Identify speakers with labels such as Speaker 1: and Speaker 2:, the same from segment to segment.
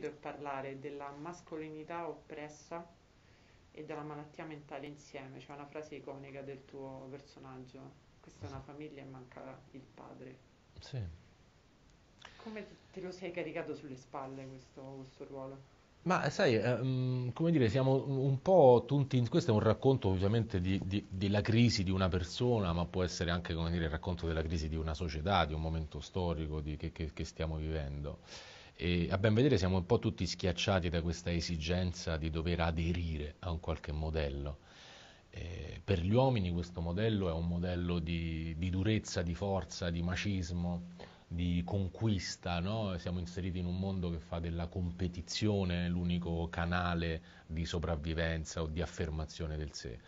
Speaker 1: per parlare della mascolinità oppressa e della malattia mentale insieme, c'è cioè una frase iconica del tuo personaggio. Questa è una famiglia e manca il padre. Sì. Come te lo sei caricato sulle spalle questo, questo ruolo?
Speaker 2: Ma sai, ehm, come dire, siamo un po' tutti in... Questo è un racconto ovviamente di, di, della crisi di una persona, ma può essere anche, come dire, il racconto della crisi di una società, di un momento storico di, che, che, che stiamo vivendo. E a ben vedere siamo un po' tutti schiacciati da questa esigenza di dover aderire a un qualche modello. Eh, per gli uomini questo modello è un modello di, di durezza, di forza, di macismo, di conquista, no? siamo inseriti in un mondo che fa della competizione l'unico canale di sopravvivenza o di affermazione del sé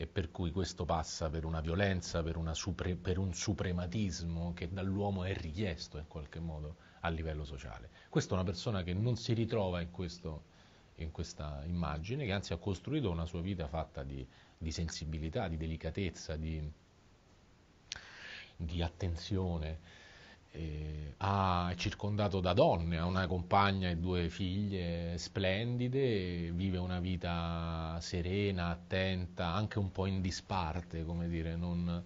Speaker 2: e per cui questo passa per una violenza, per, una supre, per, un suprematismo che dall'uomo è richiesto in qualche modo a livello sociale. Questa è una persona che non si ritrova in, questo, in questa immagine, che anzi ha costruito una sua vita fatta di, di sensibilità, di delicatezza, di, di attenzione eh, ha, è circondato da donne, ha una compagna e due figlie splendide, vive una vita serena, attenta, anche un po' in disparte, come dire, non,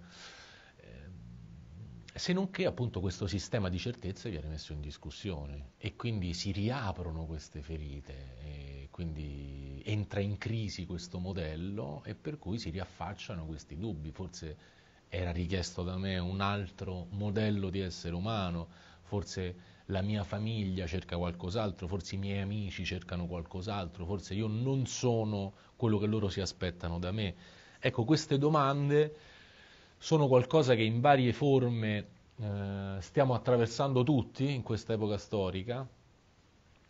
Speaker 2: eh, se non che appunto questo sistema di certezze viene messo in discussione e quindi si riaprono queste ferite, quindi entra in crisi questo modello e per cui si riaffacciano questi dubbi, forse era richiesto da me un altro modello di essere umano, forse la mia famiglia cerca qualcos'altro, forse i miei amici cercano qualcos'altro, forse io non sono quello che loro si aspettano da me. Ecco, queste domande sono qualcosa che in varie forme eh, stiamo attraversando tutti in questa epoca storica,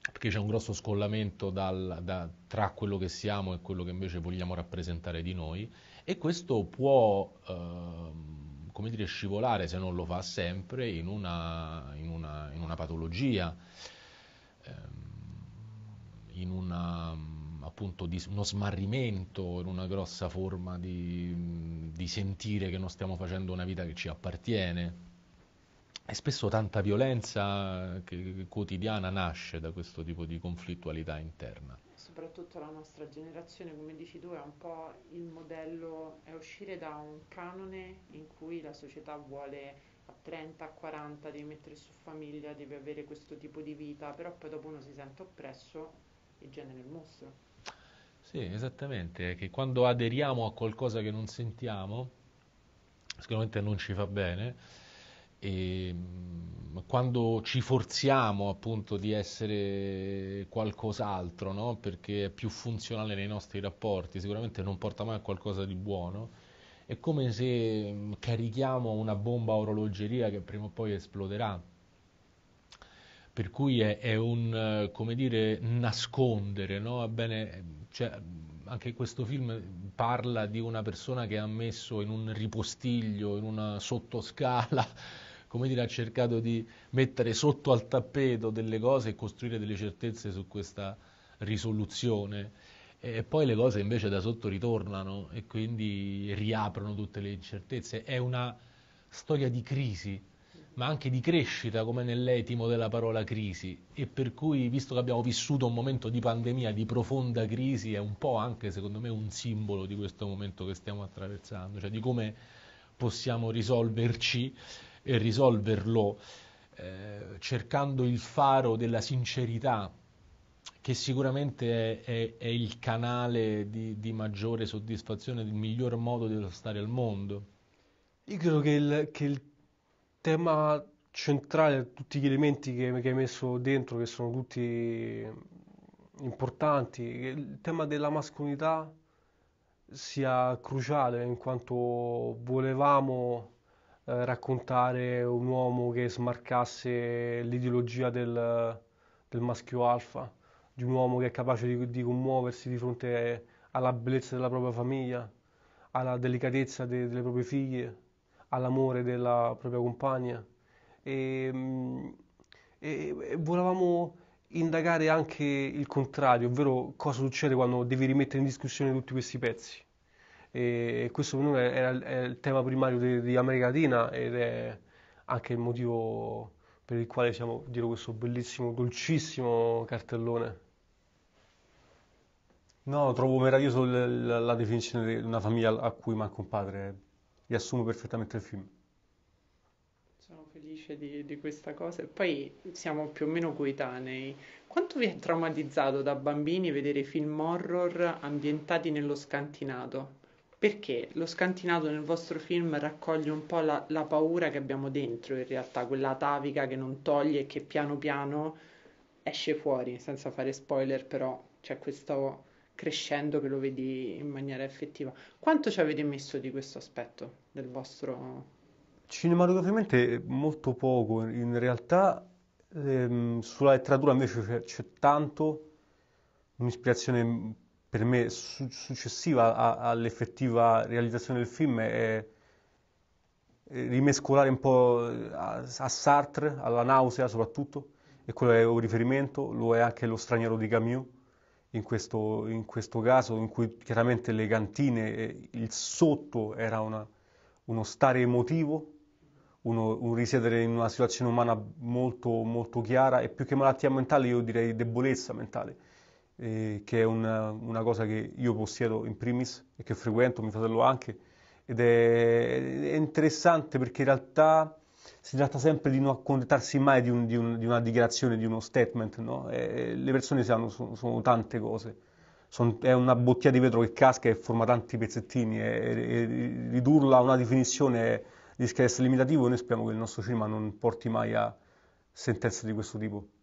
Speaker 2: perché c'è un grosso scollamento dal, da, tra quello che siamo e quello che invece vogliamo rappresentare di noi e questo può eh, dire, scivolare, se non lo fa sempre, in una, in una, in una patologia, ehm, in una, appunto, di, uno smarrimento, in una grossa forma di, di sentire che non stiamo facendo una vita che ci appartiene. E spesso tanta violenza eh, quotidiana nasce da questo tipo di
Speaker 1: conflittualità interna soprattutto la nostra generazione, come dici tu, è un po' il modello, è uscire da un canone in cui la società vuole a 30, a 40 devi mettere su famiglia, devi avere questo tipo di vita, però poi dopo uno si sente oppresso e genera il mostro.
Speaker 2: Sì, esattamente, è che quando aderiamo a qualcosa che non sentiamo, sicuramente non ci fa bene e ehm, quando ci forziamo appunto di essere qualcos'altro, no? perché è più funzionale nei nostri rapporti, sicuramente non porta mai a qualcosa di buono, è come se mm, carichiamo una bomba orologeria che prima o poi esploderà. Per cui è, è un, come dire, nascondere, no? Bene, cioè, anche questo film parla di una persona che ha messo in un ripostiglio, in una sottoscala, come dire, ha cercato di mettere sotto al tappeto delle cose e costruire delle certezze su questa risoluzione. E poi le cose invece da sotto ritornano e quindi riaprono tutte le incertezze. È una storia di crisi, ma anche di crescita, come nell'etimo della parola crisi. E per cui, visto che abbiamo vissuto un momento di pandemia, di profonda crisi, è un po' anche, secondo me, un simbolo di questo momento che stiamo attraversando, cioè di come possiamo risolverci e risolverlo eh, cercando il faro della sincerità che sicuramente è, è, è il canale di, di, maggiore soddisfazione,
Speaker 3: il miglior modo di stare al mondo. Io credo che il, che il tema centrale, tutti gli elementi che, che hai messo dentro, che sono tutti importanti, il tema della mascolinità sia cruciale in quanto volevamo eh, raccontare un uomo che smarcasse l'ideologia del, del, maschio alfa, di un uomo che è capace di, di, commuoversi di fronte alla bellezza della propria famiglia, alla delicatezza de, delle proprie figlie, all'amore della propria compagna. E, mm, e, e volevamo indagare anche il contrario, ovvero cosa succede quando devi rimettere in discussione tutti questi pezzi e questo per noi era, il tema primario di, di America Latina ed è anche il motivo per il quale siamo dietro questo bellissimo, dolcissimo cartellone. No, trovo meraviglioso la, la definizione di una famiglia a cui manca un padre, riassume perfettamente il film.
Speaker 1: Sono felice di, di questa cosa e poi siamo più o meno coetanei. Quanto vi è traumatizzato da bambini vedere film horror ambientati nello scantinato? perché lo scantinato nel vostro film raccoglie un po' la, la paura che abbiamo dentro, in realtà, quella atavica che non toglie e che piano piano esce fuori, senza fare spoiler, però c'è questo crescendo che lo vedi in maniera effettiva. Quanto ci avete messo di questo aspetto del vostro...
Speaker 3: Cinematograficamente molto poco, in realtà ehm, sulla letteratura invece c'è, c'è tanto un'ispirazione per me su- successiva a- all'effettiva realizzazione del film è rimescolare un po' a, a Sartre, alla nausea soprattutto, e quello è un riferimento, lo è anche lo straniero di Camus, in questo, in questo caso, in cui chiaramente le cantine, il sotto era una, uno stare emotivo, uno, un risiedere in una situazione umana molto, molto chiara e più che malattia mentale io direi debolezza mentale eh, che è una, una, cosa che io possiedo in primis e che frequento, mio fratello anche, ed è, è interessante perché in realtà si tratta sempre di non accontentarsi mai di, un, di, un, di, una dichiarazione, di uno statement, no? e, eh, le persone sanno, sono, sono tante cose. Sono, è una bottiglia di vetro che casca e forma tanti pezzettini e, e ridurla a una definizione rischia di essere limitativo e noi speriamo che il nostro cinema non porti mai a sentenze di questo tipo.